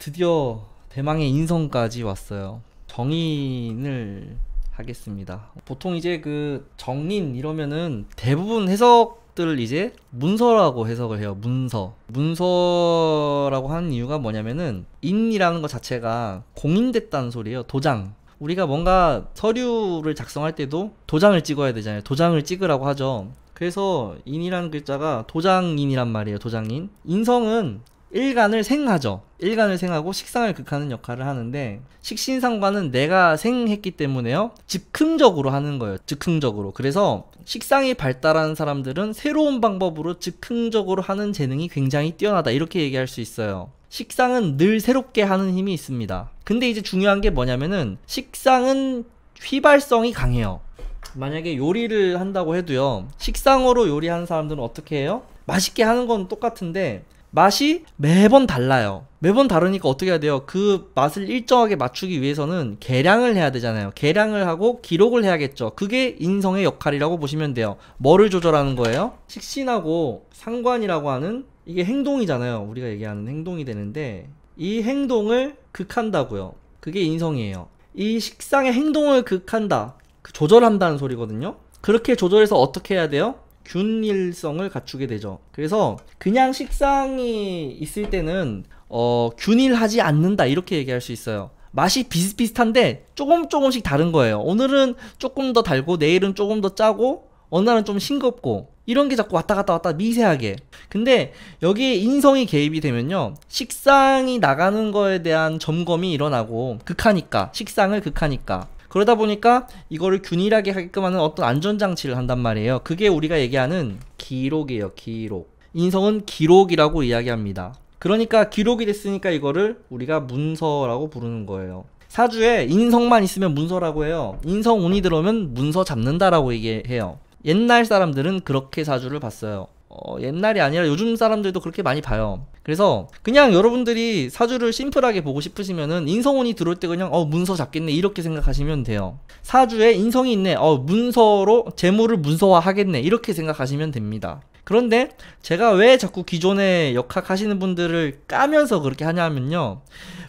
드디어 대망의 인성까지 왔어요. 정인을 하겠습니다. 보통 이제 그 정인 이러면은 대부분 해석들 이제 문서라고 해석을 해요. 문서. 문서라고 하는 이유가 뭐냐면은 인이라는 것 자체가 공인됐다는 소리예요. 도장. 우리가 뭔가 서류를 작성할 때도 도장을 찍어야 되잖아요. 도장을 찍으라고 하죠. 그래서 인이라는 글자가 도장인이란 말이에요. 도장인. 인성은 일간을 생하죠. 일간을 생하고 식상을 극하는 역할을 하는데 식신상관은 내가 생했기 때문에요. 즉흥적으로 하는 거예요. 즉흥적으로. 그래서 식상이 발달한 사람들은 새로운 방법으로 즉흥적으로 하는 재능이 굉장히 뛰어나다. 이렇게 얘기할 수 있어요. 식상은 늘 새롭게 하는 힘이 있습니다. 근데 이제 중요한 게 뭐냐면은 식상은 휘발성이 강해요. 만약에 요리를 한다고 해도요. 식상으로 요리하는 사람들은 어떻게 해요? 맛있게 하는 건 똑같은데 맛이 매번 달라요. 매번 다르니까 어떻게 해야 돼요? 그 맛을 일정하게 맞추기 위해서는 계량을 해야 되잖아요. 계량을 하고 기록을 해야겠죠. 그게 인성의 역할이라고 보시면 돼요. 뭐를 조절하는 거예요? 식신하고 상관이라고 하는 이게 행동이잖아요. 우리가 얘기하는 행동이 되는데 이 행동을 극한다고요. 그게 인성이에요. 이 식상의 행동을 극한다. 그 조절한다는 소리거든요. 그렇게 조절해서 어떻게 해야 돼요? 균일성을 갖추게 되죠. 그래서 그냥 식상이 있을 때는 어, 균일하지 않는다 이렇게 얘기할 수 있어요. 맛이 비슷비슷한데 조금 조금씩 다른 거예요. 오늘은 조금 더 달고 내일은 조금 더 짜고 어느 날은 좀 싱겁고 이런 게 자꾸 왔다 갔다 왔다 미세하게 근데 여기에 인성이 개입이 되면요 식상이 나가는 거에 대한 점검이 일어나고 극하니까 식상을 극하니까 그러다 보니까 이거를 균일하게 하게끔 하는 어떤 안전장치를 한단 말이에요. 그게 우리가 얘기하는 기록이에요, 기록. 인성은 기록이라고 이야기합니다. 그러니까 기록이 됐으니까 이거를 우리가 문서라고 부르는 거예요. 사주에 인성만 있으면 문서라고 해요. 인성 운이 들어오면 문서 잡는다라고 얘기해요. 옛날 사람들은 그렇게 사주를 봤어요. 어, 옛날이 아니라 요즘 사람들도 그렇게 많이 봐요. 그래서 그냥 여러분들이 사주를 심플하게 보고 싶으시면은 인성운이 들어올 때 그냥 어 문서 잡겠네 이렇게 생각하시면 돼요. 사주에 인성이 있네. 어 문서로 재물을 문서화 하겠네. 이렇게 생각하시면 됩니다. 그런데 제가 왜 자꾸 기존의 역학하시는 분들을 까면서 그렇게 하냐면요.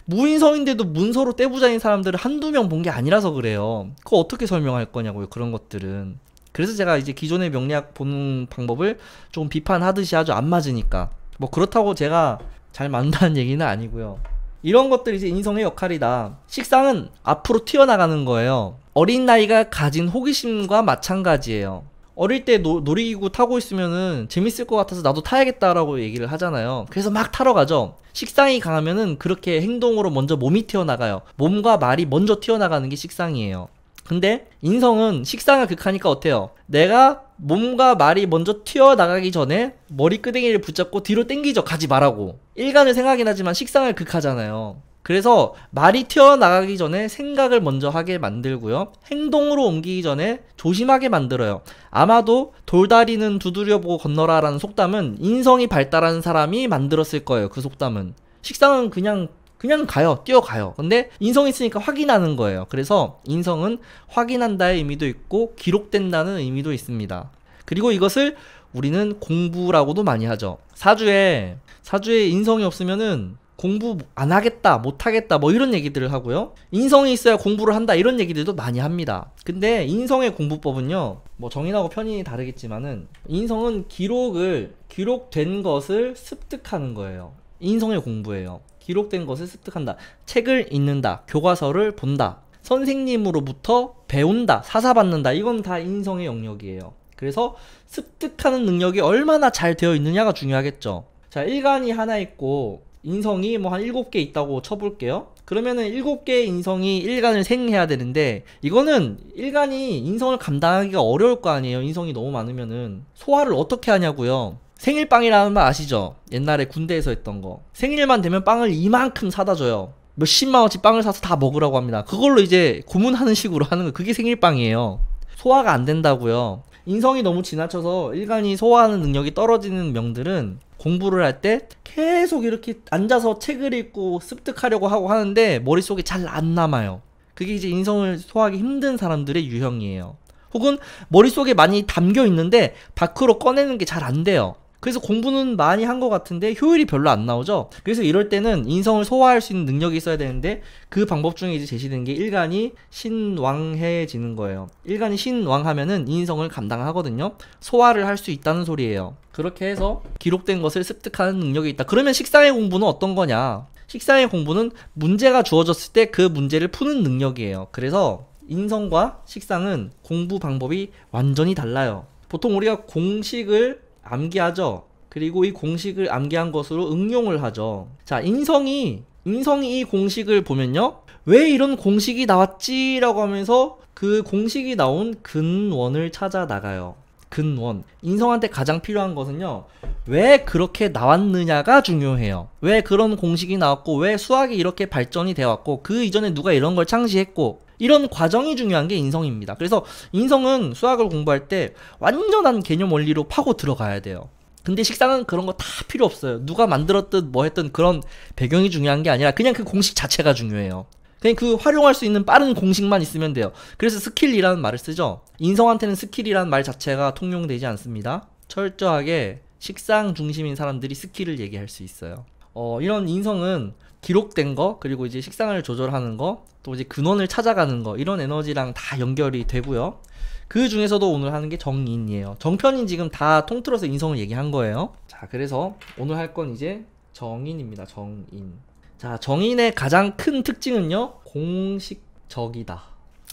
무인성인데도 문서로 떼부자인 사람들을 한두 명 본 게 아니라서 그래요. 그거 어떻게 설명할 거냐고요. 그런 것들은. 그래서 제가 이제 기존의 명리학 보는 방법을 좀 비판하듯이 아주 안 맞으니까. 뭐 그렇다고 제가 잘 만다는 얘기는 아니고요. 이런 것들이 이제 인성의 역할이다. 식상은 앞으로 튀어나가는 거예요. 어린 나이가 가진 호기심과 마찬가지예요. 어릴 때 노, 놀이기구 타고 있으면은 재밌을 것 같아서 나도 타야겠다라고 얘기를 하잖아요. 그래서 막 타러 가죠. 식상이 강하면은 그렇게 행동으로 먼저 몸이 튀어나가요. 몸과 말이 먼저 튀어나가는 게 식상이에요. 근데 인성은 식상을 극하니까 어때요? 내가 몸과 말이 먼저 튀어나가기 전에 머리 끄댕이를 붙잡고 뒤로 땡기죠. 가지 말라고. 일간을 생각이 나지만 식상을 극하잖아요. 그래서 말이 튀어나가기 전에 생각을 먼저 하게 만들고요. 행동으로 옮기기 전에 조심하게 만들어요. 아마도 돌다리는 두드려보고 건너라라는 속담은 인성이 발달한 사람이 만들었을 거예요. 그 속담은. 식상은 그냥 그냥 가요. 뛰어가요. 근데 인성 이 있으니까 확인하는 거예요. 그래서 인성은 확인한다의 의미도 있고 기록된다는 의미도 있습니다. 그리고 이것을 우리는 공부라고도 많이 하죠. 사주에 사주에 인성이 없으면은 공부 안 하겠다, 못 하겠다, 뭐 이런 얘기들을 하고요. 인성이 있어야 공부를 한다, 이런 얘기들도 많이 합니다. 근데 인성의 공부법은요, 뭐 정인하고 편인이 다르겠지만은, 인성은 기록을, 기록된 것을 습득하는 거예요. 인성의 공부예요. 기록된 것을 습득한다. 책을 읽는다. 교과서를 본다. 선생님으로부터 배운다. 사사받는다. 이건 다 인성의 영역이에요. 그래서 습득하는 능력이 얼마나 잘 되어 있느냐가 중요하겠죠. 자, 일간이 하나 있고 인성이 뭐 한 일곱 개 있다고 쳐볼게요. 그러면은 일곱 개의 인성이 일간을 생해야 되는데 이거는 일간이 인성을 감당하기가 어려울 거 아니에요. 인성이 너무 많으면은 소화를 어떻게 하냐고요. 생일빵이라는 말 아시죠? 옛날에 군대에서 했던 거. 생일만 되면 빵을 이만큼 사다 줘요. 몇십만원치 뭐 빵을 사서 다 먹으라고 합니다. 그걸로 이제 고문하는 식으로 하는 거. 그게 생일빵이에요. 소화가 안 된다고요. 인성이 너무 지나쳐서 일간이 소화하는 능력이 떨어지는 명들은 공부를 할 때 계속 이렇게 앉아서 책을 읽고 습득하려고 하고 하는데 머릿속에 잘 안 남아요. 그게 이제 인성을 소화하기 힘든 사람들의 유형이에요. 혹은 머릿속에 많이 담겨 있는데 밖으로 꺼내는 게 잘 안 돼요. 그래서 공부는 많이 한 것 같은데 효율이 별로 안 나오죠. 그래서 이럴 때는 인성을 소화할 수 있는 능력이 있어야 되는데 그 방법 중에 이제 제시된 게 일간이 신왕해지는 거예요. 일간이 신왕하면은 인성을 감당하거든요. 소화를 할 수 있다는 소리예요. 그렇게 해서 기록된 것을 습득하는 능력이 있다. 그러면 식상의 공부는 어떤 거냐? 식상의 공부는 문제가 주어졌을 때 그 문제를 푸는 능력이에요. 그래서 인성과 식상은 공부 방법이 완전히 달라요. 보통 우리가 공식을 암기하죠. 그리고 이 공식을 암기한 것으로 응용을 하죠. 자, 인성이 인성이 이 공식을 보면요. 왜 이런 공식이 나왔지? 라고 하면서 그 공식이 나온 근원을 찾아 나가요. 근원. 인성한테 가장 필요한 것은요. 왜 그렇게 나왔느냐가 중요해요. 왜 그런 공식이 나왔고 왜 수학이 이렇게 발전이 되었고 그 이전에 누가 이런 걸 창시했고 이런 과정이 중요한 게 인성입니다. 그래서 인성은 수학을 공부할 때 완전한 개념 원리로 파고 들어가야 돼요. 근데 식상은 그런 거 다 필요 없어요. 누가 만들었든 뭐 했든 그런 배경이 중요한 게 아니라 그냥 그 공식 자체가 중요해요. 그냥 그 활용할 수 있는 빠른 공식만 있으면 돼요. 그래서 스킬이라는 말을 쓰죠. 인성한테는 스킬이라는 말 자체가 통용되지 않습니다. 철저하게 식상 중심인 사람들이 스킬을 얘기할 수 있어요. 어, 이런 인성은 기록된 거, 그리고 이제 식상을 조절하는 거, 또 이제 근원을 찾아가는 거, 이런 에너지랑 다 연결이 되고요. 그 중에서도 오늘 하는 게 정인이에요. 정편인 지금 다 통틀어서 인성을 얘기한 거예요. 자, 그래서 오늘 할 건 이제 정인입니다. 정인. 자, 정인의 가장 큰 특징은요, 공식적이다.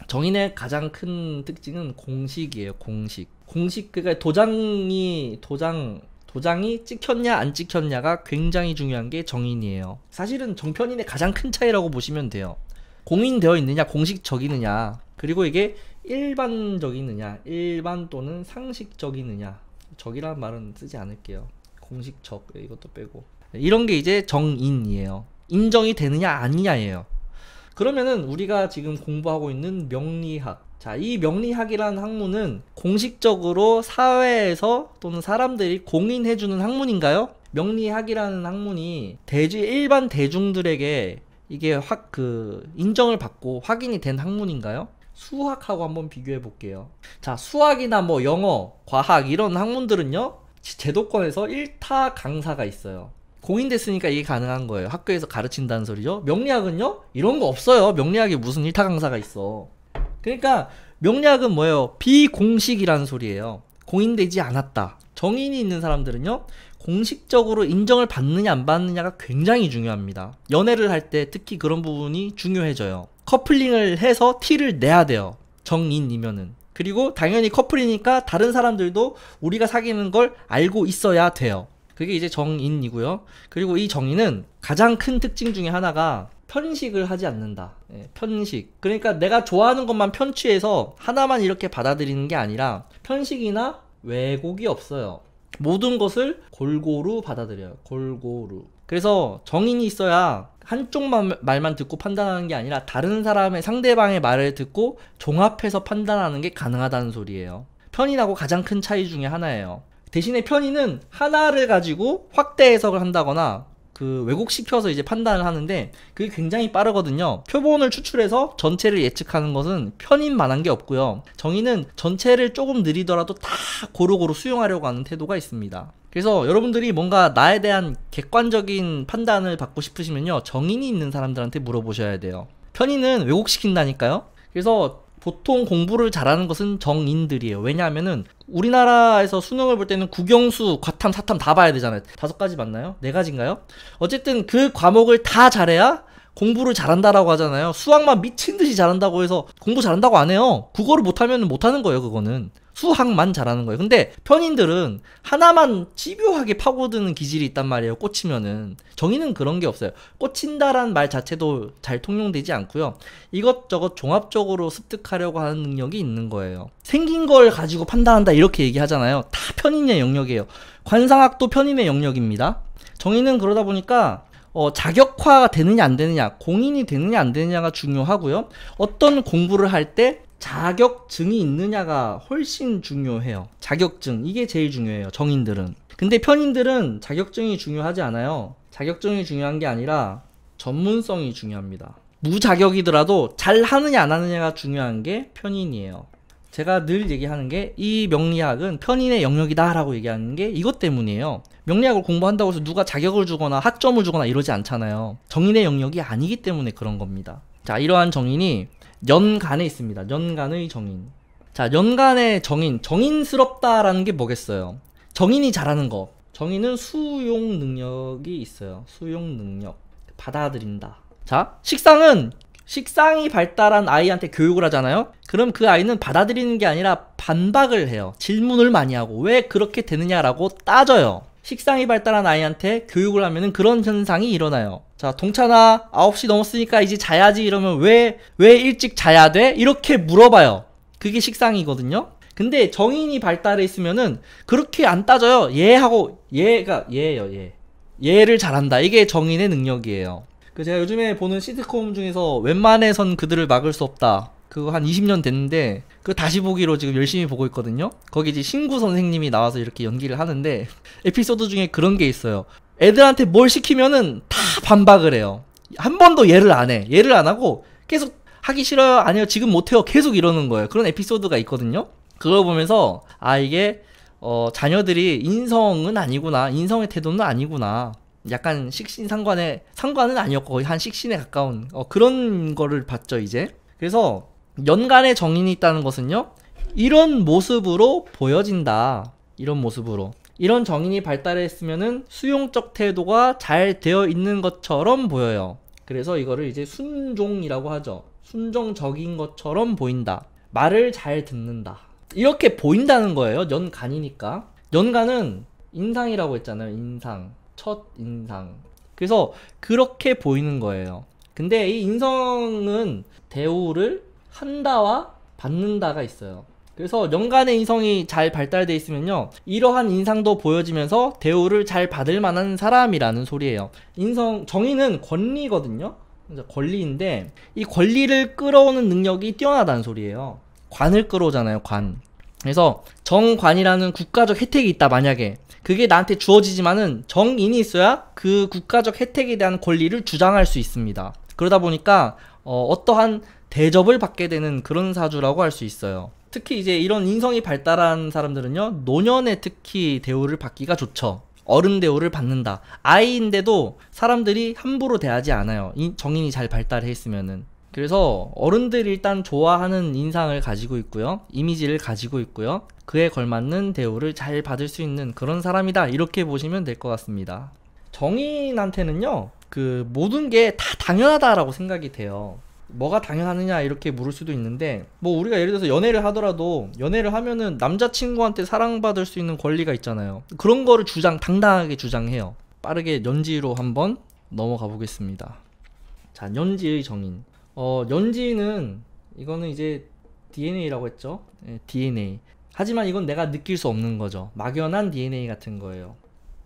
정인의 가장 큰 특징은 공식이에요, 공식. 공식, 그니까 도장이, 도장, 도장이 찍혔냐 안 찍혔냐가 굉장히 중요한 게 정인이에요. 사실은 정편인의 가장 큰 차이라고 보시면 돼요. 공인되어 있느냐 공식적이느냐 그리고 이게 일반적이느냐 일반 또는 상식적이느냐 적이란 말은 쓰지 않을게요. 공식적 이것도 빼고 이런 게 이제 정인이에요. 인정이 되느냐 아니냐예요. 그러면은 우리가 지금 공부하고 있는 명리학. 자, 이 명리학이라는 학문은 공식적으로 사회에서 또는 사람들이 공인해주는 학문인가요? 명리학이라는 학문이 대지 일반 대중들에게 이게 확 그 인정을 받고 확인이 된 학문인가요? 수학하고 한번 비교해 볼게요. 자, 수학이나 뭐 영어, 과학 이런 학문들은요. 제도권에서 1타 강사가 있어요. 공인됐으니까 이게 가능한 거예요. 학교에서 가르친다는 소리죠. 명리학은요? 이런 거 없어요. 명리학에 무슨 일타 강사가 있어. 그러니까 명리학은 뭐예요? 비공식이라는 소리예요. 공인되지 않았다. 정인이 있는 사람들은요. 공식적으로 인정을 받느냐 안 받느냐가 굉장히 중요합니다. 연애를 할 때 특히 그런 부분이 중요해져요. 커플링을 해서 티를 내야 돼요. 정인이면은. 그리고 당연히 커플이니까 다른 사람들도 우리가 사귀는 걸 알고 있어야 돼요. 그게 이제 정인이고요. 그리고 이 정인은 가장 큰 특징 중에 하나가 편식을 하지 않는다. 예, 편식. 그러니까 내가 좋아하는 것만 편취해서 하나만 이렇게 받아들이는 게 아니라 편식이나 왜곡이 없어요. 모든 것을 골고루 받아들여요. 골고루. 그래서 정인이 있어야 한쪽만 말만 듣고 판단하는 게 아니라 다른 사람의 상대방의 말을 듣고 종합해서 판단하는 게 가능하다는 소리예요. 편인하고 가장 큰 차이 중에 하나예요. 대신에 편의는 하나를 가지고 확대 해석을 한다거나 그 왜곡시켜서 이제 판단을 하는데 그게 굉장히 빠르거든요. 표본을 추출해서 전체를 예측하는 것은 편인만한 게 없고요. 정의는 전체를 조금 느리더라도 다 고루고루 수용하려고 하는 태도가 있습니다. 그래서 여러분들이 뭔가 나에 대한 객관적인 판단을 받고 싶으시면요. 정인이 있는 사람들한테 물어보셔야 돼요. 편의는 왜곡시킨다니까요. 그래서 보통 공부를 잘하는 것은 정인들이에요. 왜냐하면은 우리나라에서 수능을 볼 때는 국영수, 과탐, 사탐 다 봐야 되잖아요. 다섯 가지 맞나요? 네 가지인가요? 어쨌든 그 과목을 다 잘해야 공부를 잘한다라고 하잖아요. 수학만 미친 듯이 잘한다고 해서 공부 잘한다고 안 해요. 국어를 못하면 못하는 거예요, 그거는. 수학만 잘하는 거예요. 근데 편인들은 하나만 집요하게 파고드는 기질이 있단 말이에요. 꽂히면은 정의는 그런 게 없어요. 꽂힌다란 말 자체도 잘 통용되지 않고요. 이것저것 종합적으로 습득하려고 하는 능력이 있는 거예요. 생긴 걸 가지고 판단한다 이렇게 얘기하잖아요. 다 편인의 영역이에요. 관상학도 편인의 영역입니다. 정의는 그러다 보니까 어, 자격화가 되느냐 안 되느냐, 공인이 되느냐 안 되느냐가 중요하고요. 어떤 공부를 할 때 자격증이 있느냐가 훨씬 중요해요. 자격증 이게 제일 중요해요. 정인들은. 근데 편인들은 자격증이 중요하지 않아요. 자격증이 중요한 게 아니라 전문성이 중요합니다. 무자격이더라도 잘 하느냐 안 하느냐가 중요한 게 편인이에요. 제가 늘 얘기하는 게 이 명리학은 편인의 영역이다라고 얘기하는 게 이것 때문이에요. 명리학을 공부한다고 해서 누가 자격을 주거나 학점을 주거나 이러지 않잖아요. 정인의 영역이 아니기 때문에 그런 겁니다. 자, 이러한 정인이 연간에 있습니다. 연간의 정인. 자, 연간의 정인. 정인스럽다라는 게 뭐겠어요? 정인이 잘하는 거. 정인은 수용 능력이 있어요. 수용 능력. 받아들인다. 자, 식상은 식상이 발달한 아이한테 교육을 하잖아요. 그럼 그 아이는 받아들이는 게 아니라 반박을 해요. 질문을 많이 하고 왜 그렇게 되느냐라고 따져요. 식상이 발달한 아이한테 교육을 하면은 그런 현상이 일어나요. 자, 동찬아, 9시 넘었으니까 이제 자야지 이러면 왜, 왜 일찍 자야 돼? 이렇게 물어봐요. 그게 식상이거든요. 근데 정인이 발달해 있으면은 그렇게 안 따져요. 얘하고, 예 얘가, 얘예요, 얘. 예. 얘를 잘한다. 이게 정인의 능력이에요. 그 제가 요즘에 보는 시트콤 중에서 웬만해선 그들을 막을 수 없다. 그거 한 20년 됐는데 그 다시 보기로 지금 열심히 보고 있거든요. 거기 이제 신구 선생님이 나와서 이렇게 연기를 하는데 에피소드 중에 그런 게 있어요. 애들한테 뭘 시키면은 다 반박을 해요. 한 번도 얘를안 해. 얘를안 하고 계속 하기 싫어요. 아니요. 지금 못 해요. 계속 이러는 거예요. 그런 에피소드가 있거든요. 그걸 보면서 아 이게 어, 자녀들이 인성은 아니구나. 인성의 태도는 아니구나. 약간 식신 상관의 상관은 아니었고 거의 한 식신에 가까운 어, 그런 거를 봤죠 이제 그래서 연간의 정인이 있다는 것은요 이런 모습으로 보여진다 이런 모습으로 이런 정인이 발달했으면은 수용적 태도가 잘 되어 있는 것처럼 보여요 그래서 이거를 이제 순종이라고 하죠 순종적인 것처럼 보인다 말을 잘 듣는다 이렇게 보인다는 거예요 연간이니까 연간은 인상이라고 했잖아요 인상 첫 인상. 그래서 그렇게 보이는 거예요. 근데 이 인성은 대우를 한다와 받는다가 있어요. 그래서 연간의 인성이 잘발달되어 있으면요. 이러한 인상도 보여지면서 대우를 잘 받을 만한 사람이라는 소리예요. 인성 정의는 권리거든요. 권리인데 이 권리를 끌어오는 능력이 뛰어나다는 소리예요. 관을 끌어오잖아요, 관. 그래서 정관이라는 국가적 혜택이 있다 만약에 그게 나한테 주어지지만은 정인이 있어야 그 국가적 혜택에 대한 권리를 주장할 수 있습니다. 그러다 보니까 어, 떠한 대접을 받게 되는 그런 사주라고 할 수 있어요. 특히 이제 이런 인성이 발달한 사람들은요 노년에 특히 대우를 받기가 좋죠. 어른 대우를 받는다. 아이인데도 사람들이 함부로 대하지 않아요. 정인이 잘 발달해 있으면은. 그래서 어른들이 일단 좋아하는 인상을 가지고 있고요. 이미지를 가지고 있고요. 그에 걸맞는 대우를 잘 받을 수 있는 그런 사람이다. 이렇게 보시면 될 것 같습니다. 정인한테는요. 그 모든 게 다 당연하다라고 생각이 돼요. 뭐가 당연하느냐 이렇게 물을 수도 있는데 뭐 우리가 예를 들어서 연애를 하더라도 연애를 하면은 남자친구한테 사랑받을 수 있는 권리가 있잖아요. 그런 거를 주장 당당하게 주장해요. 빠르게 연지로 한번 넘어가 보겠습니다. 자, 연지의 정인. 어, 연지는 이거는 이제 DNA라고 했죠. 네, DNA. 하지만 이건 내가 느낄 수 없는 거죠. 막연한 DNA 같은 거예요.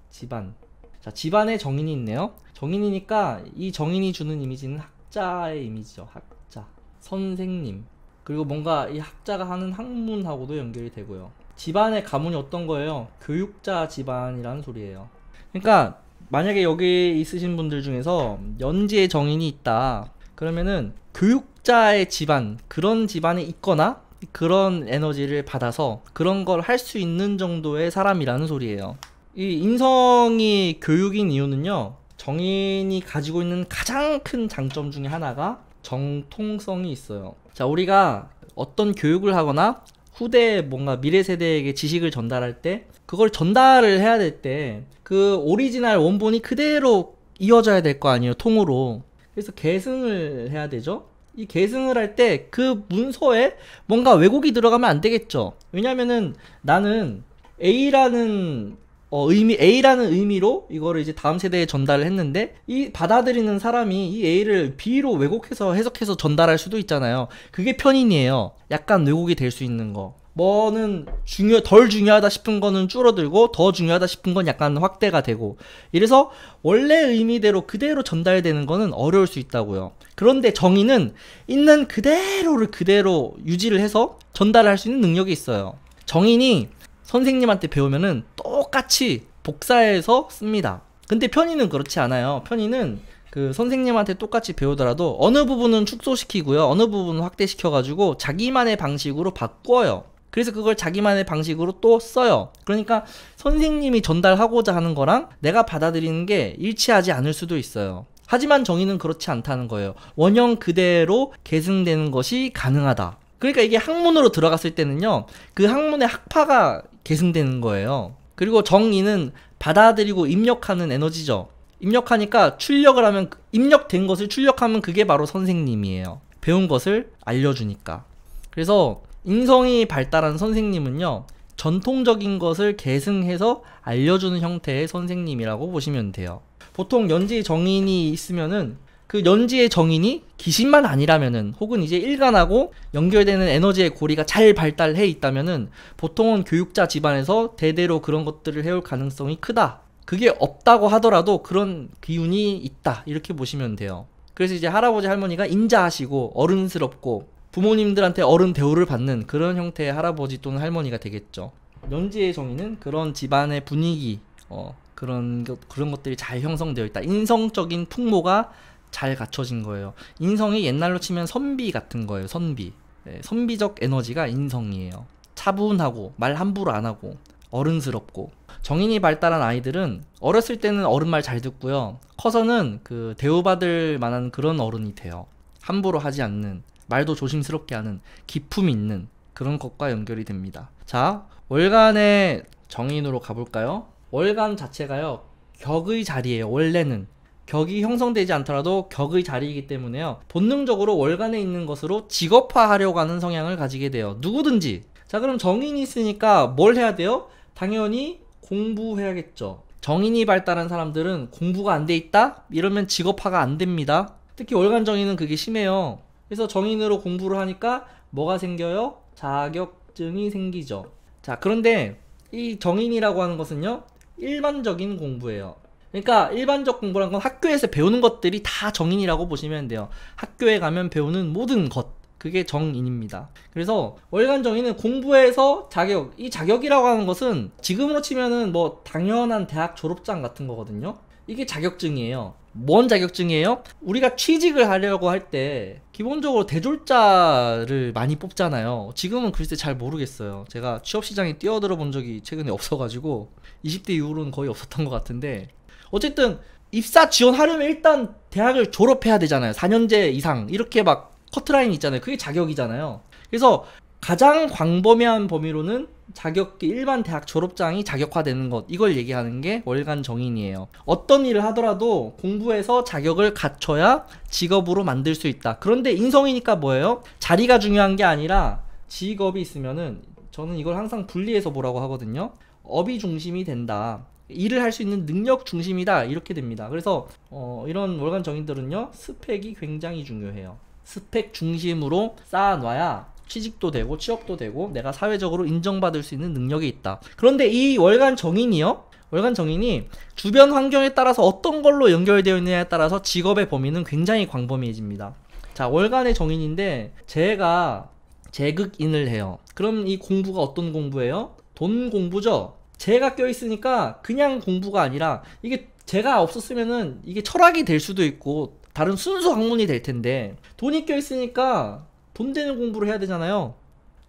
집안. 자, 집안에 정인이 있네요. 정인이니까 이 정인이 주는 이미지는 학자의 이미지죠. 학자. 선생님. 그리고 뭔가 이 학자가 하는 학문하고도 연결이 되고요. 집안의 가문이 어떤 거예요? 교육자 집안이라는 소리예요. 그러니까 만약에 여기 있으신 분들 중에서 연지의 정인이 있다. 그러면은 교육자의 집안 그런 집안에 있거나 그런 에너지를 받아서 그런 걸 할 수 있는 정도의 사람이라는 소리예요. 이 인성이 교육인 이유는요. 정인이 가지고 있는 가장 큰 장점 중에 하나가 정통성이 있어요. 자, 우리가 어떤 교육을 하거나 후대 에 뭔가 미래 세대에게 지식을 전달할 때 그걸 전달을 해야 될 때 그 오리지널 원본이 그대로 이어져야 될 거 아니에요 통으로 그래서 계승을 해야 되죠. 이 계승을 할 때 그 문서에 뭔가 왜곡이 들어가면 안 되겠죠. 왜냐면은 나는 A라는 어, 의미 A라는 의미로 이거를 이제 다음 세대에 전달을 했는데 이 받아들이는 사람이 이 A를 B로 왜곡해서 해석해서 전달할 수도 있잖아요. 그게 편인이에요. 약간 왜곡이 될 수 있는 거. 뭐는 중요 덜 중요하다 싶은 거는 줄어들고 더 중요하다 싶은 건 약간 확대가 되고 이래서 원래 의미대로 그대로 전달되는 거는 어려울 수 있다고요. 그런데 정의는 있는 그대로를 그대로 유지를 해서 전달할 수 있는 능력이 있어요. 정인이 선생님한테 배우면은 똑같이 복사해서 씁니다. 근데 편의는 그렇지 않아요. 편의는 그 선생님한테 똑같이 배우더라도 어느 부분은 축소시키고요. 어느 부분은 확대시켜가지고 자기만의 방식으로 바꿔요. 그래서 그걸 자기만의 방식으로 또 써요. 그러니까 선생님이 전달하고자 하는 거랑 내가 받아들이는 게 일치하지 않을 수도 있어요. 하지만 정의는 그렇지 않다는 거예요. 원형 그대로 계승되는 것이 가능하다. 그러니까 이게 학문으로 들어갔을 때는요. 그 학문의 학파가 계승되는 거예요. 그리고 정의는 받아들이고 입력하는 에너지죠. 입력하니까 출력을 하면 입력된 것을 출력하면 그게 바로 선생님이에요. 배운 것을 알려주니까. 그래서 인성이 발달한 선생님은요, 전통적인 것을 계승해서 알려주는 형태의 선생님이라고 보시면 돼요. 보통 연지 의 정인이 있으면은 그 연지의 정인이 귀신만 아니라면은 혹은 이제 일관하고 연결되는 에너지의 고리가 잘 발달해 있다면은 보통은 교육자 집안에서 대대로 그런 것들을 해올 가능성이 크다. 그게 없다고 하더라도 그런 기운이 있다. 이렇게 보시면 돼요. 그래서 이제 할아버지 할머니가 인자하시고 어른스럽고 부모님들한테 어른 대우를 받는 그런 형태의 할아버지 또는 할머니가 되겠죠. 연지의 정의는 그런 집안의 분위기, 어, 그런, 그런 것들이 잘 형성되어 있다. 인성적인 풍모가 잘 갖춰진 거예요. 인성이 옛날로 치면 선비 같은 거예요, 선비. 네, 선비적 에너지가 인성이에요. 차분하고, 말 함부로 안 하고, 어른스럽고. 정인이 발달한 아이들은 어렸을 때는 어른 말 잘 듣고요. 커서는 그 대우받을 만한 그런 어른이 돼요. 함부로 하지 않는 말도 조심스럽게 하는 기품 있는 그런 것과 연결이 됩니다. 자, 월간의 정인으로 가볼까요? 월간 자체가요, 격의 자리에요 원래는. 격이 형성되지 않더라도 격의 자리이기 때문에요. 본능적으로 월간에 있는 것으로 직업화하려고 하는 성향을 가지게 돼요. 누구든지. 자, 그럼 정인이 있으니까 뭘 해야 돼요? 당연히 공부해야겠죠. 정인이 발달한 사람들은 공부가 안 돼 있다? 이러면 직업화가 안 됩니다. 특히 월간 정인은 그게 심해요. 그래서 정인으로 공부를 하니까 뭐가 생겨요? 자격증이 생기죠. 자, 그런데 이 정인이라고 하는 것은요, 일반적인 공부예요. 그러니까 일반적 공부란 건 학교에서 배우는 것들이 다 정인이라고 보시면 돼요. 학교에 가면 배우는 모든 것. 그게 정인입니다. 그래서 월간 정인은 공부해서 자격, 이 자격이라고 하는 것은 지금으로 치면은 뭐 당연한 대학 졸업장 같은 거거든요. 이게 자격증이에요. 뭔 자격증이에요? 우리가 취직을 하려고 할 때 기본적으로 대졸자를 많이 뽑잖아요. 지금은 글쎄 잘 모르겠어요. 제가 취업시장에 뛰어들어 본 적이 최근에 없어가지고 20대 이후로는 거의 없었던 것 같은데 어쨌든 입사 지원하려면 일단 대학을 졸업해야 되잖아요. 4년제 이상 이렇게 막 커트라인 있잖아요. 그게 자격이잖아요. 그래서 가장 광범위한 범위로는 자격기 일반 대학 졸업장이 자격화되는 것 이걸 얘기하는 게 월간 정인이에요. 어떤 일을 하더라도 공부해서 자격을 갖춰야 직업으로 만들 수 있다. 그런데 인성이니까 뭐예요? 자리가 중요한 게 아니라 직업이 있으면은 저는 이걸 항상 분리해서 보라고 하거든요. 업이 중심이 된다. 일을 할 수 있는 능력 중심이다 이렇게 됩니다. 그래서 어, 이런 월간 정인들은요 스펙이 굉장히 중요해요. 스펙 중심으로 쌓아놔야 취직도 되고 취업도 되고 내가 사회적으로 인정받을 수 있는 능력이 있다. 그런데 이 월간 정인이요. 월간 정인이 주변 환경에 따라서 어떤 걸로 연결되어 있느냐에 따라서 직업의 범위는 굉장히 광범위해집니다. 자, 월간의 정인인데 제가 재극인을 해요. 그럼 이 공부가 어떤 공부예요? 돈 공부죠. 제가 껴있으니까 그냥 공부가 아니라 이게 제가 없었으면은 이게 철학이 될 수도 있고 다른 순수 학문이 될 텐데 돈이 껴있으니까 돈 되는 공부를 해야 되잖아요.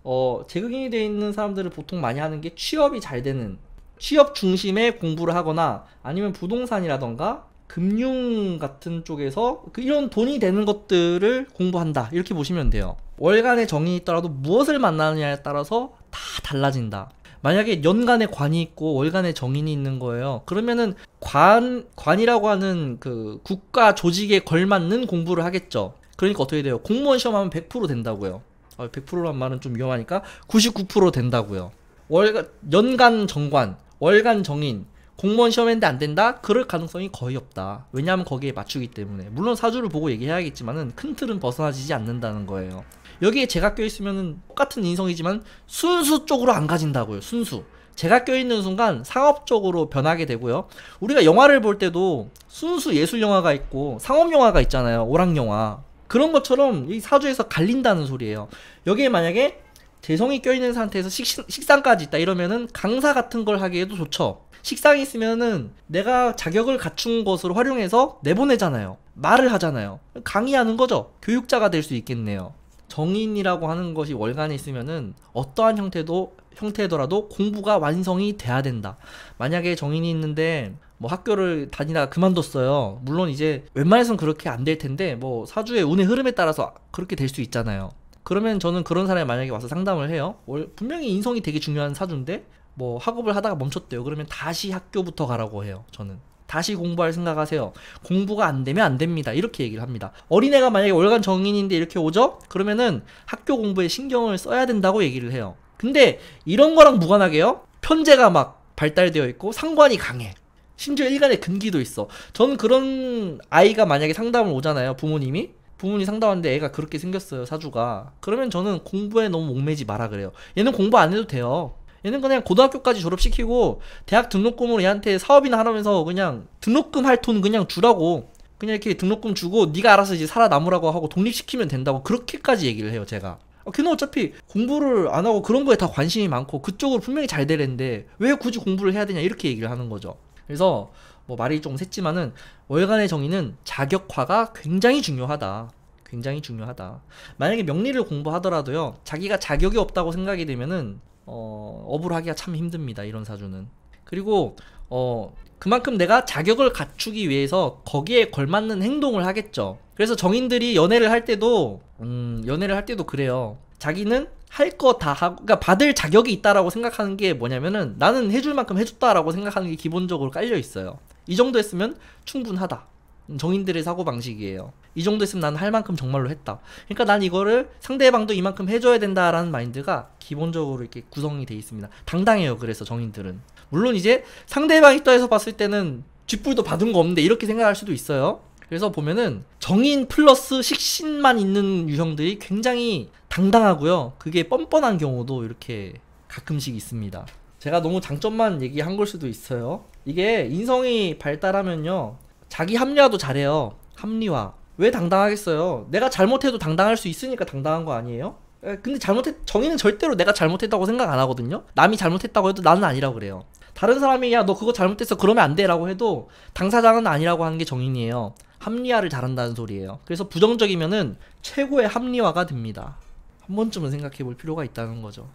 어, 재극인이 되어 있는 사람들을 보통 많이 하는 게 취업이 잘 되는 취업 중심의 공부를 하거나 아니면 부동산이라던가 금융 같은 쪽에서 그 이런 돈이 되는 것들을 공부한다 이렇게 보시면 돼요 월간의 정이 있더라도 무엇을 만나느냐에 따라서 다 달라진다 만약에 연간의 관이 있고 월간의 정인이 있는 거예요 그러면은 관 관이라고 하는 그 국가 조직에 걸맞는 공부를 하겠죠 그러니까 어떻게 돼요? 공무원 시험하면 100% 된다고요. 100%란 아, 말은 좀 위험하니까 99% 된다고요. 월 연간 정관, 월간 정인, 공무원 시험했는데 안 된다? 그럴 가능성이 거의 없다. 왜냐하면 거기에 맞추기 때문에. 물론 사주를 보고 얘기해야겠지만은 큰 틀은 벗어나지지 않는다는 거예요. 여기에 제가 껴있으면은 똑같은 인성이지만 순수 쪽으로 안 가진다고요. 순수. 제가 껴있는 순간 상업적으로 변하게 되고요. 우리가 영화를 볼 때도 순수 예술 영화가 있고 상업 영화가 있잖아요. 오락 영화. 그런 것처럼 이 사주에서 갈린다는 소리예요. 여기에 만약에 재성이 껴있는 상태에서 식, 식상까지 있다 이러면은 강사 같은 걸 하기에도 좋죠. 식상이 있으면은 내가 자격을 갖춘 것으로 활용해서 내보내잖아요. 말을 하잖아요. 강의하는 거죠. 교육자가 될 수 있겠네요. 정인이라고 하는 것이 월간에 있으면은 어떠한 형태도 형태더라도 공부가 완성이 돼야 된다. 만약에 정인이 있는데 뭐 학교를 다니다 가 그만뒀어요. 물론 이제 웬만해선 그렇게 안 될 텐데 뭐 사주의 운의 흐름에 따라서 그렇게 될 수 있잖아요. 그러면 저는 그런 사람이 만약에 와서 상담을 해요. 분명히 인성이 되게 중요한 사주인데 뭐 학업을 하다가 멈췄대요. 그러면 다시 학교부터 가라고 해요. 저는 다시 공부할 생각하세요. 공부가 안 되면 안 됩니다. 이렇게 얘기를 합니다. 어린애가 만약에 월간 정인인데 이렇게 오죠? 그러면은 학교 공부에 신경을 써야 된다고 얘기를 해요. 근데 이런 거랑 무관하게요. 편제가 막 발달되어 있고 상관이 강해. 심지어 일간의 근기도 있어. 저는 그런 아이가 만약에 상담을 오잖아요. 부모님이. 부모님 상담하는데 애가 그렇게 생겼어요. 사주가. 그러면 저는 공부에 너무 목매지 마라 그래요. 얘는 공부 안 해도 돼요. 얘는 그냥 고등학교까지 졸업시키고 대학 등록금으로 얘한테 사업이나 하라면서 그냥 등록금 할 돈 그냥 주라고 그냥 이렇게 등록금 주고 네가 알아서 이제 살아남으라고 하고 독립시키면 된다고 그렇게까지 얘기를 해요 제가 아, 걔는 어차피 공부를 안 하고 그런 거에 다 관심이 많고 그쪽으로 분명히 잘 되는데 왜 굳이 공부를 해야 되냐 이렇게 얘기를 하는 거죠 그래서 뭐 말이 좀셌지만은 월간의 정의는 자격화가 굉장히 중요하다. 굉장히 중요하다. 만약에 명리를 공부하더라도요, 자기가 자격이 없다고 생각이 되면은 어, 업으로 하기가 참 힘듭니다. 이런 사주는. 그리고 어, 그만큼 내가 자격을 갖추기 위해서 거기에 걸맞는 행동을 하겠죠. 그래서 정인들이 연애를 할 때도 음, 연애를 할 때도 그래요. 자기는 할거다 하고 그러니까 받을 자격이 있다라고 생각하는 게 뭐냐면은 나는 해줄 만큼 해줬다라고 생각하는 게 기본적으로 깔려 있어요. 이 정도 했으면 충분하다. 음, 정인들의 사고 방식이에요. 이 정도 했으면 나는 할 만큼 정말로 했다. 그러니까 난 이거를 상대방도 이만큼 해줘야 된다라는 마인드가 기본적으로 이렇게 구성이 돼 있습니다. 당당해요. 그래서 정인들은 물론 이제 상대방 입장에서 봤을 때는 쥐뿔도 받은 거 없는데 이렇게 생각할 수도 있어요. 그래서 보면은 정인 플러스 식신만 있는 유형들이 굉장히 당당하고요. 그게 뻔뻔한 경우도 이렇게 가끔씩 있습니다. 제가 너무 장점만 얘기한 걸 수도 있어요. 이게 인성이 발달하면요. 자기 합리화도 잘해요. 합리화. 왜 당당하겠어요? 내가 잘못해도 당당할 수 있으니까 당당한 거 아니에요? 근데 잘못했 정의는 절대로 내가 잘못했다고 생각 안 하거든요. 남이 잘못했다고 해도 나는 아니라고 그래요. 다른 사람이 야너 그거 잘못했어 그러면 안 돼라고 해도 당사자는 아니라고 하는 게 정인이에요. 합리화를 잘한다는 소리예요. 그래서 부정적이면은 최고의 합리화가 됩니다. 한 번쯤은 생각해 볼 필요가 있다는 거죠.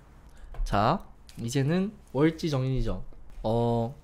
자, 이제는 월지 정인이죠. 어,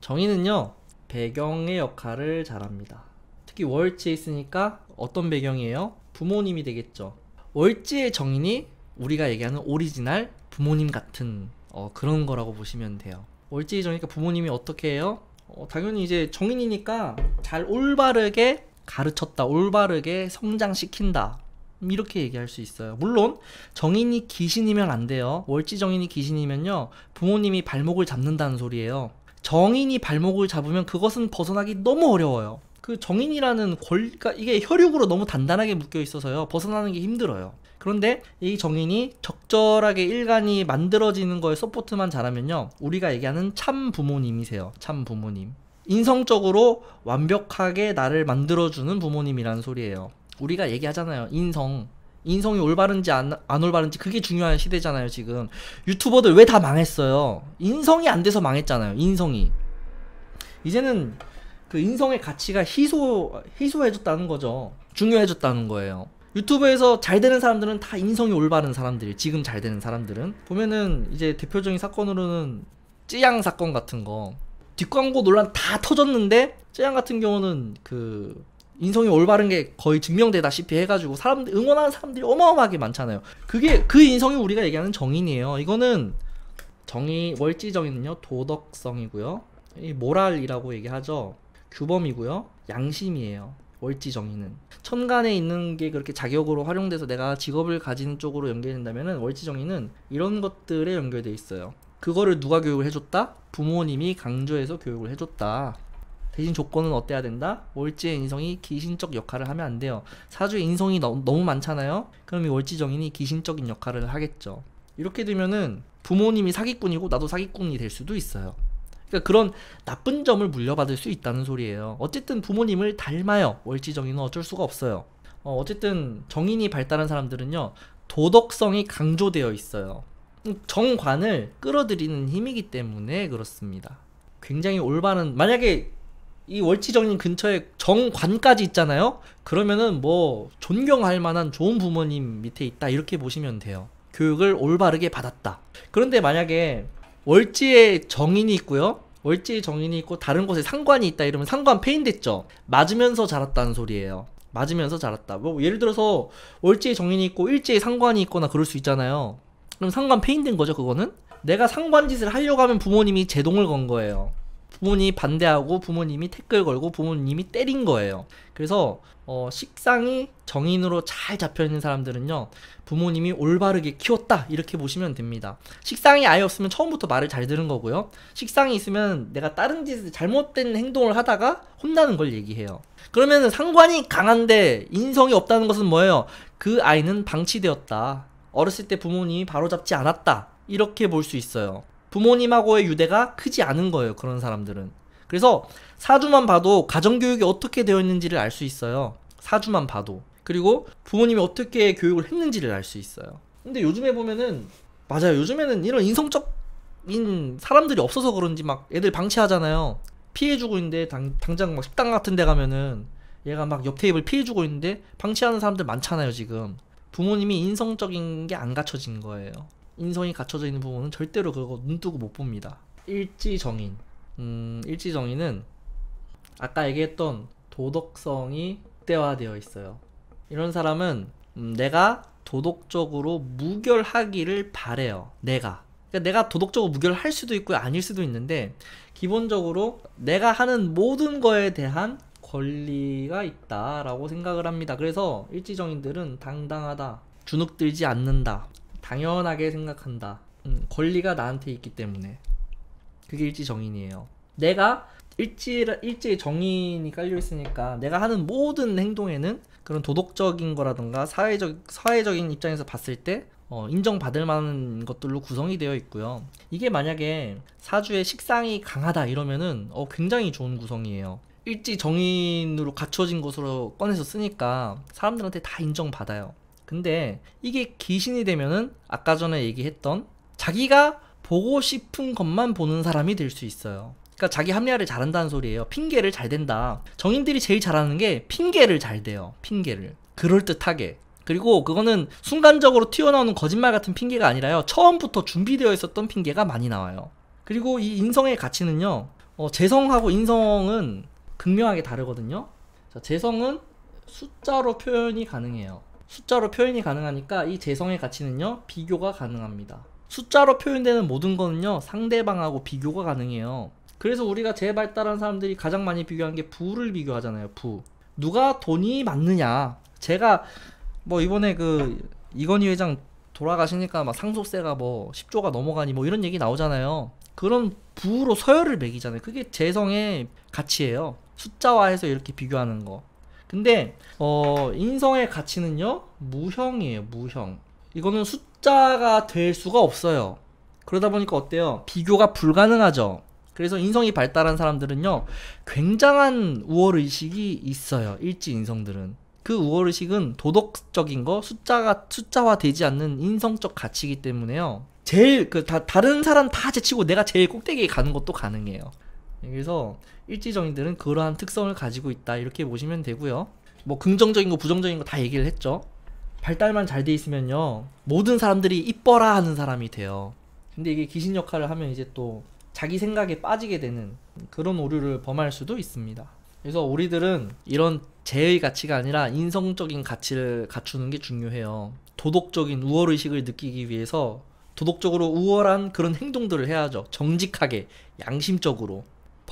정인은요, 배경의 역할을 잘합니다. 특히 월지에 있으니까 어떤 배경이에요? 부모님이 되겠죠. 월지의 정인이 우리가 얘기하는 오리지널 부모님 같은 어, 그런 거라고 보시면 돼요. 월지의 정이니까 부모님이 어떻게 해요? 어, 당연히 이제 정인이니까 잘 올바르게 가르쳤다, 올바르게 성장시킨다. 음, 이렇게 얘기할 수 있어요. 물론 정인이 귀신이면 안 돼요. 월지 정인이 귀신이면요. 부모님이 발목을 잡는다는 소리예요. 정인이 발목을 잡으면 그것은 벗어나기 너무 어려워요. 그 정인이라는 권리가 이게 혈육으로 너무 단단하게 묶여 있어서요. 벗어나는 게 힘들어요. 그런데 이 정인이 적절하게 일간이 만들어지는 거에 서포트만 잘하면요. 우리가 얘기하는 참 부모님이세요. 참 부모님. 인성적으로 완벽하게 나를 만들어주는 부모님이라는 소리예요. 우리가 얘기하잖아요. 인성. 인성이 올바른지 안, 안 올바른지 그게 중요한 시대잖아요, 지금. 유튜버들 왜 다 망했어요? 인성이 안 돼서 망했잖아요, 인성이. 이제는 그 인성의 가치가 희소, 희소해졌다는 거죠. 중요해졌다는 거예요. 유튜브에서 잘 되는 사람들은 다 인성이 올바른 사람들이 지금 잘 되는 사람들은 보면은 이제 대표적인 사건으로는 쯔양 사건 같은 거 뒷광고 논란 다 터졌는데 쯔양 같은 경우는 그 인성이 올바른 게 거의 증명되다시피 해가지고 사람들 응원하는 사람들이 어마어마하게 많잖아요. 그게 그 인성이 우리가 얘기하는 정인이에요. 이거는 정의 월지 정의는요 도덕성이고요, 이 모랄이라고 얘기하죠. 규범이고요, 양심이에요. 월지 정의는 천간에 있는 게 그렇게 자격으로 활용돼서 내가 직업을 가지는 쪽으로 연결된다면은 월지 정의는 이런 것들에 연결돼 있어요. 그거를 누가 교육을 해줬다? 부모님이 강조해서 교육을 해줬다. 대신 조건은 어때야 된다? 월지의 인성이 귀신적 역할을 하면 안 돼요. 사주의 인성이 너, 무 많잖아요? 그럼 이 월지 정인이 귀신적인 역할을 하겠죠. 이렇게 되면은 부모님이 사기꾼이고 나도 사기꾼이 될 수도 있어요. 그러니까 그런 나쁜 점을 물려받을 수 있다는 소리예요. 어쨌든 부모님을 닮아요. 월지정인은 어쩔 수가 없어요. 어, 어쨌든 정인이 발달한 사람들은요. 도덕성이 강조되어 있어요. 음, 정관을 끌어들이는 힘이기 때문에 그렇습니다. 굉장히 올바른 만약에 이 월치정인 근처에 정관까지 있잖아요. 그러면은 뭐 존경할 만한 좋은 부모님 밑에 있다 이렇게 보시면 돼요. 교육을 올바르게 받았다. 그런데 만약에 월지에 정인이 있고요. 월지에 정인이 있고 다른 곳에 상관이 있다 이러면 상관 폐인됐죠. 맞으면서 자랐다는 소리예요. 맞으면서 자랐다. 뭐 예를 들어서 월지에 정인이 있고 일지에 상관이 있거나 그럴 수 있잖아요. 그럼 상관 폐인된 거죠, 그거는? 내가 상관짓을 하려고 하면 부모님이 제동을 건 거예요. 부모님이 반대하고 부모님이 태클 걸고 부모님이 때린 거예요. 그래서 어, 식상이 정인으로 잘 잡혀 있는 사람들은요 부모님이 올바르게 키웠다 이렇게 보시면 됩니다. 식상이 아예 없으면 처음부터 말을 잘 들은 거고요. 식상이 있으면 내가 다른 짓을 잘못된 행동을 하다가 혼나는 걸 얘기해요. 그러면 상관이 강한데 인성이 없다는 것은 뭐예요? 그 아이는 방치되었다. 어렸을 때 부모님이 바로잡지 않았다. 이렇게 볼 수 있어요. 부모님하고의 유대가 크지 않은 거예요. 그런 사람들은. 그래서 사주만 봐도 가정교육이 어떻게 되어 있는지를 알 수 있어요. 사주만 봐도. 그리고 부모님이 어떻게 교육을 했는지를 알 수 있어요. 근데 요즘에 보면은 맞아요. 요즘에는 이런 인성적인 사람들이 없어서 그런지 막 애들 방치하잖아요. 피해주고 있는데 당, 당장 막 식당 같은 데 가면은 얘가 막 옆 테이블 피해주고 있는데 방치하는 사람들 많잖아요 지금 부모님이 인성적인 게 안 갖춰진 거예요 인성이 갖춰져 있는 부분은 절대로 그거 눈 뜨고 못 봅니다. 일지정인. 음, 일지정인은 아까 얘기했던 도덕성이 극대화되어 있어요. 이런 사람은 음, 내가 도덕적으로 무결하기를 바래요. 내가. 그러니까 내가 도덕적으로 무결할 수도 있고 아닐 수도 있는데 기본적으로 내가 하는 모든 거에 대한 권리가 있다라고 생각을 합니다. 그래서 일지정인들은 당당하다, 주눅들지 않는다, 당연하게 생각한다. 음, 권리가 나한테 있기 때문에. 그게 일지 정인이에요. 내가 일지, 일지의 정인이 깔려있으니까 내가 하는 모든 행동에는 그런 도덕적인 거라든가 사회적, 사회적인 입장에서 봤을 때 어, 인정받을 만한 것들로 구성이 되어 있고요. 이게 만약에 사주의 식상이 강하다 이러면은 어, 굉장히 좋은 구성이에요. 일지 정인으로 갖춰진 것으로 꺼내서 쓰니까 사람들한테 다 인정받아요. 근데 이게 귀신이 되면은 아까 전에 얘기했던 자기가 보고 싶은 것만 보는 사람이 될 수 있어요. 그러니까 자기 합리화를 잘한다는 소리예요. 핑계를 잘 댄다. 정인들이 제일 잘하는 게 핑계를 잘 대요. 핑계를. 그럴듯하게. 그리고 그거는 순간적으로 튀어나오는 거짓말 같은 핑계가 아니라요. 처음부터 준비되어 있었던 핑계가 많이 나와요. 그리고 이 인성의 가치는요. 어, 재성하고 인성은 극명하게 다르거든요. 자, 재성은 숫자로 표현이 가능해요. 숫자로 표현이 가능하니까 이 재성의 가치는요 비교가 가능합니다 숫자로 표현되는 모든 거는요 상대방하고 비교가 가능해요 그래서 우리가 재발달한 사람들이 가장 많이 비교하는게 부를 비교하잖아요 부 누가 돈이 많느냐 제가 뭐 이번에 그 이건희 회장 돌아가시니까 막 상속세가 뭐 10조가 넘어가니 뭐 이런 얘기 나오잖아요 그런 부로 서열을 매기잖아요 그게 재성의 가치예요 숫자화해서 이렇게 비교하는 거 근데 어 인성의 가치는요 무형이에요 무형 이거는 숫자가 될 수가 없어요 그러다 보니까 어때요 비교가 불가능하죠 그래서 인성이 발달한 사람들은요 굉장한 우월의식이 있어요 일지 인성들은 그 우월의식은 도덕적인 거 숫자가 숫자화 되지 않는 인성적 가치이기 때문에요 제일 그 다, 다른 사람 다 제치고 내가 제일 꼭대기에 가는 것도 가능해요 그래서 일지정인들은 그러한 특성을 가지고 있다 이렇게 보시면 되고요. 뭐 긍정적인 거 부정적인 거 다 얘기를 했죠. 발달만 잘 돼 있으면요. 모든 사람들이 이뻐라 하는 사람이 돼요. 근데 이게 귀신 역할을 하면 이제 또 자기 생각에 빠지게 되는 그런 오류를 범할 수도 있습니다. 그래서 우리들은 이런 재의 가치가 아니라 인성적인 가치를 갖추는 게 중요해요. 도덕적인 우월의식을 느끼기 위해서 도덕적으로 우월한 그런 행동들을 해야죠. 정직하게, 양심적으로.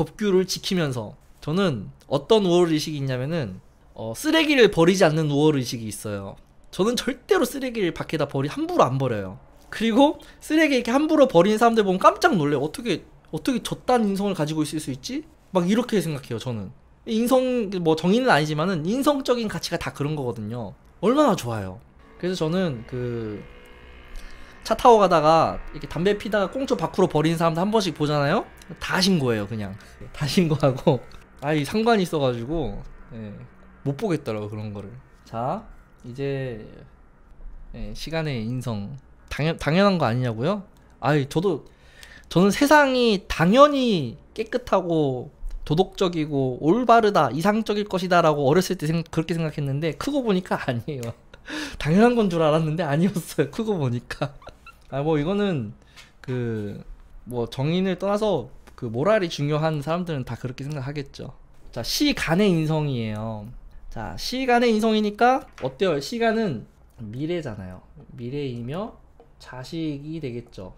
법규를 지키면서 저는 어떤 우월 의식이 있냐면은 어, 쓰레기를 버리지 않는 우월 의식이 있어요. 저는 절대로 쓰레기를 밖에다 버리 함부로 안 버려요. 그리고 쓰레기 이렇게 함부로 버리는 사람들 보면 깜짝 놀래. 어떻게 어떻게 저딴 인성을 가지고 있을 수 있지? 막 이렇게 생각해요. 저는 인성 뭐 정의는 아니지만은 인성적인 가치가 다 그런 거거든요. 얼마나 좋아요. 그래서 저는 그 차 타고 가다가 이렇게 담배 피다가 꽁초 밖으로 버리는 사람들 한 번씩 보잖아요. 다 신고해요 그냥 다 신고하고 아이 상관이 있어가지고 예, 못 보겠더라고 그런 거를 자 이제 예, 시간의 인성 당연 당연한 거 아니냐고요? 아이 저도 저는 세상이 당연히 깨끗하고 도덕적이고 올바르다 이상적일 것이다라고 어렸을 때생 그렇게 생각했는데 크고 보니까 아니에요. 당연한 건 줄 알았는데 아니었어요. 크고 보니까 아 뭐 이거는 그 뭐 정인을 떠나서 그 모랄이 중요한 사람들은 다 그렇게 생각하겠죠. 자, 시간의 인성이에요. 자, 시간의 인성이니까 어때요? 시간은 미래잖아요. 미래이며 자식이 되겠죠.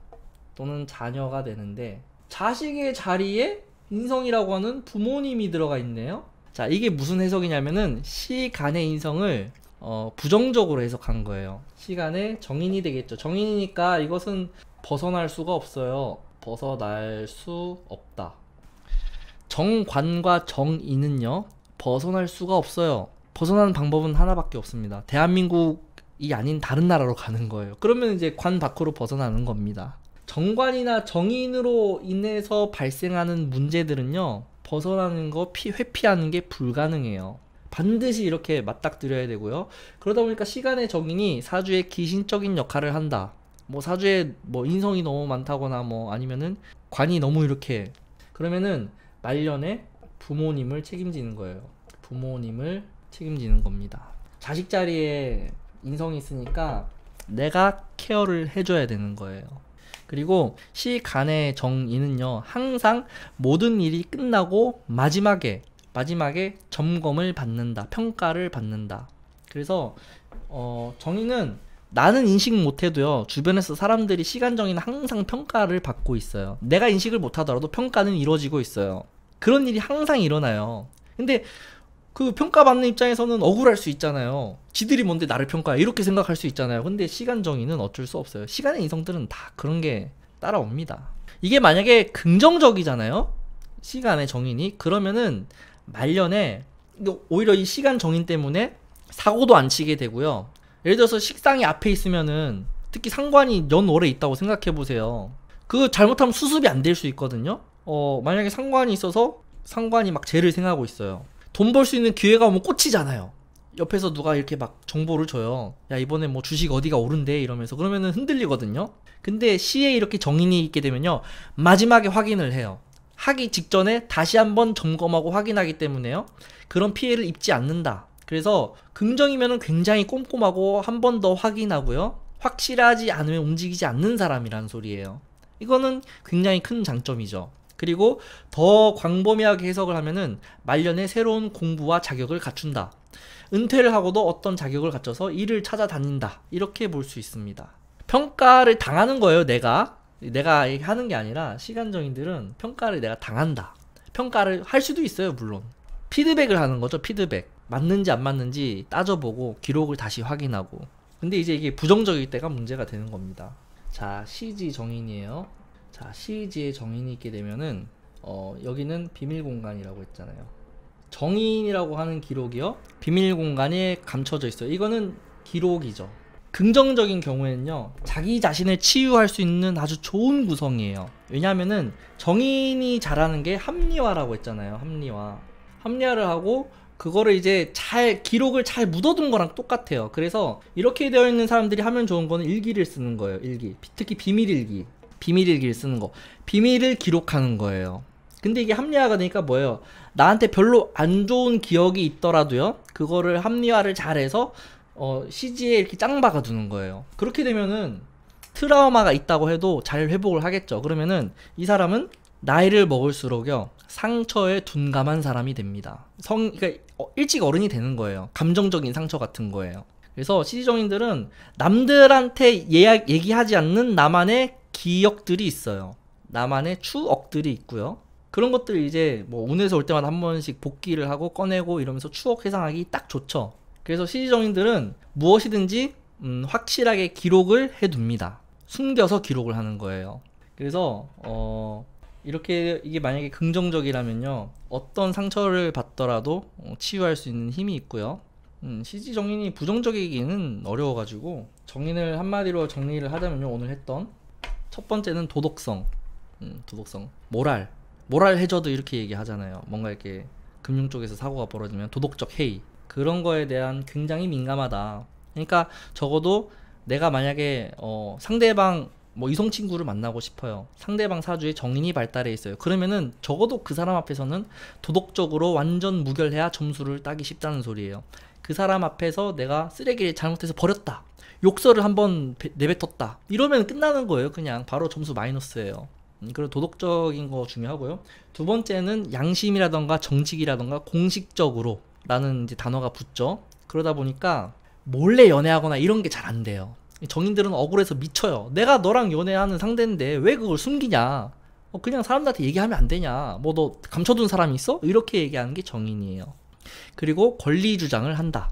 또는 자녀가 되는데 자식의 자리에 인성이라고 하는 부모님이 들어가 있네요. 자, 이게 무슨 해석이냐면은 시간의 인성을 어, 부정적으로 해석한 거예요. 시간의 정인이 되겠죠. 정인이니까 이것은 벗어날 수가 없어요. 벗어날 수 없다. 정관과 정의는요, 벗어날 수가 없어요. 벗어나는 방법은 하나밖에 없습니다. 대한민국이 아닌 다른 나라로 가는 거예요. 그러면 이제 관 밖으로 벗어나는 겁니다. 정관이나 정인으로 인해서 발생하는 문제들은요, 벗어나는 거 피, 회피하는 게 불가능해요. 반드시 이렇게 맞닥뜨려야 되고요. 그러다 보니까 시간의 정인이 사주의 귀신적인 역할을 한다. 뭐 사주에 뭐 인성이 너무 많다거나 뭐 아니면은 관이 너무 이렇게 그러면은 말년에 부모님을 책임지는 거예요. 부모님을 책임지는 겁니다. 자식 자리에 인성이 있으니까 내가 케어를 해줘야 되는 거예요. 그리고 시간의 정의는요, 항상 모든 일이 끝나고 마지막에, 마지막에 점검을 받는다, 평가를 받는다. 그래서, 어, 정의는 나는 인식 못해도요 주변에서 사람들이 시간 정의는 항상 평가를 받고 있어요 내가 인식을 못하더라도 평가는 이루어지고 있어요 그런 일이 항상 일어나요 근데 그 평가받는 입장에서는 억울할 수 있잖아요 지들이 뭔데 나를 평가해 이렇게 생각할 수 있잖아요 근데 시간 정의는 어쩔 수 없어요 시간의 인성들은 다 그런 게 따라옵니다 이게 만약에 긍정적이잖아요 시간의 정인이 그러면은 말년에 오히려 이 시간 정인 때문에 사고도 안 치게 되고요 예를 들어서 식상이 앞에 있으면은 특히 상관이 연월에 있다고 생각해 보세요. 그 잘못하면 수습이 안 될 수 있거든요. 어, 만약에 상관이 있어서 상관이 막 죄를 생각하고 있어요. 돈 벌 수 있는 기회가 오면 꽂히잖아요. 옆에서 누가 이렇게 막 정보를 줘요. 야, 이번에 뭐 주식 어디가 오른데 이러면서 그러면은 흔들리거든요. 근데 시에 이렇게 정인이 있게 되면요. 마지막에 확인을 해요. 하기 직전에 다시 한번 점검하고 확인하기 때문에요. 그런 피해를 입지 않는다. 그래서 긍정이면 굉장히 꼼꼼하고 한 번 더 확인하고요. 확실하지 않으면 움직이지 않는 사람이라는 소리예요. 이거는 굉장히 큰 장점이죠. 그리고 더 광범위하게 해석을 하면은 말년에 새로운 공부와 자격을 갖춘다. 은퇴를 하고도 어떤 자격을 갖춰서 일을 찾아다닌다. 이렇게 볼 수 있습니다. 평가를 당하는 거예요, 내가. 내가 하는 게 아니라 시간적인들은 평가를 내가 당한다. 평가를 할 수도 있어요, 물론. 피드백을 하는 거죠, 피드백. 맞는지 안 맞는지 따져보고 기록을 다시 확인하고 근데 이제 이게 부정적일 때가 문제가 되는 겁니다 자 CG 정인이에요 자 CG의 정인이 있게 되면은 어, 여기는 비밀 공간이라고 했잖아요 정인이라고 하는 기록이요 비밀 공간에 감춰져 있어요 이거는 기록이죠 긍정적인 경우에는요 자기 자신을 치유할 수 있는 아주 좋은 구성이에요 왜냐하면은 정인이 잘하는 게 합리화라고 했잖아요 합리화 합리화를 하고 그거를 이제 잘 기록을 잘 묻어둔 거랑 똑같아요 그래서 이렇게 되어 있는 사람들이 하면 좋은 거는 일기를 쓰는 거예요 일기 특히 비밀일기 비밀일기를 쓰는 거 비밀을 기록하는 거예요 근데 이게 합리화가 되니까 뭐예요 나한테 별로 안 좋은 기억이 있더라도요 그거를 합리화를 잘해서 어, CG에 이렇게 짱 박아두는 거예요 그렇게 되면은 트라우마가 있다고 해도 잘 회복을 하겠죠 그러면은 이 사람은 나이를 먹을수록요 상처에 둔감한 사람이 됩니다. 성 그러니까 어, 일찍 어른이 되는 거예요. 감정적인 상처 같은 거예요. 그래서 시지정인들은 남들한테 예약, 얘기하지 않는 나만의 기억들이 있어요. 나만의 추억들이 있고요. 그런 것들 이제 뭐 운에서 올 때마다 한 번씩 복귀를 하고 꺼내고 이러면서 추억 회상하기 딱 좋죠. 그래서 시지정인들은 무엇이든지 음, 확실하게 기록을 해둡니다. 숨겨서 기록을 하는 거예요. 그래서 어, 이렇게 이게 만약에 긍정적이라면요 어떤 상처를 받더라도 어, 치유할 수 있는 힘이 있고요 음, CG 정인이 부정적이기는 어려워가지고 정인을 한마디로 정리를 하자면요 오늘 했던 첫 번째는 도덕성 음, 도덕성 모랄 모랄 해저드 이렇게 얘기하잖아요 뭔가 이렇게 금융 쪽에서 사고가 벌어지면 도덕적 해이 그런 거에 대한 굉장히 민감하다 그러니까 적어도 내가 만약에 어, 상대방 뭐 이성 친구를 만나고 싶어요. 상대방 사주에 정인이 발달해 있어요. 그러면은 적어도 그 사람 앞에서는 도덕적으로 완전 무결해야 점수를 따기 쉽다는 소리예요. 그 사람 앞에서 내가 쓰레기를 잘못해서 버렸다. 욕설을 한번 내뱉었다. 이러면 끝나는 거예요. 그냥 바로 점수 마이너스예요. 음, 그리고 도덕적인 거 중요하고요. 두 번째는 양심이라던가 정직이라던가 공식적으로 라는 단어가 붙죠. 그러다 보니까 몰래 연애하거나 이런 게 잘 안 돼요. 정인들은 억울해서 미쳐요. 내가 너랑 연애하는 상대인데 왜 그걸 숨기냐? 어, 그냥 사람들한테 얘기하면 안 되냐? 뭐 너 감춰둔 사람이 있어? 이렇게 얘기하는 게 정인이에요. 그리고 권리 주장을 한다.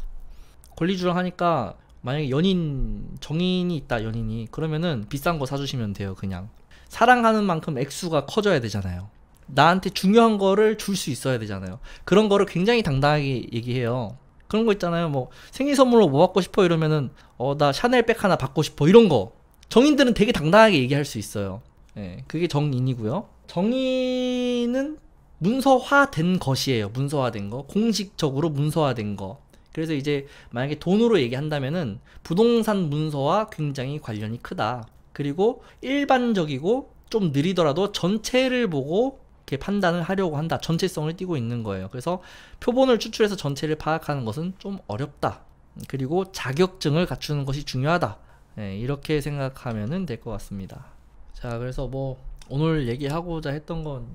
권리 주장하니까 만약에 연인 정인이 있다 연인이 그러면은 비싼 거 사주시면 돼요 그냥 사랑하는 만큼 액수가 커져야 되잖아요 나한테 중요한 거를 줄 수 있어야 되잖아요 그런 거를 굉장히 당당하게 얘기해요 그런 거 있잖아요. 뭐 생일 선물로 뭐 받고 싶어 이러면은 어 나 샤넬백 하나 받고 싶어 이런 거 정인들은 되게 당당하게 얘기할 수 있어요. 예, 그게 정인이고요. 정인은 문서화된 것이에요. 문서화된 거 공식적으로 문서화된 거. 그래서 이제 만약에 돈으로 얘기한다면은 부동산 문서와 굉장히 관련이 크다. 그리고 일반적이고 좀 느리더라도 전체를 보고 이렇게 판단을 하려고 한다. 전체성을 띄고 있는 거예요. 그래서 표본을 추출해서 전체를 파악하는 것은 좀 어렵다. 그리고 자격증을 갖추는 것이 중요하다. 네, 이렇게 생각하면 될 것 같습니다. 자, 그래서 뭐 오늘 얘기하고자 했던 건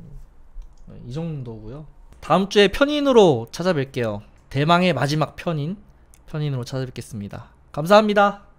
이 정도고요. 다음 주에 편인으로 찾아뵐게요. 대망의 마지막 편인 편인으로 찾아뵙겠습니다. 감사합니다.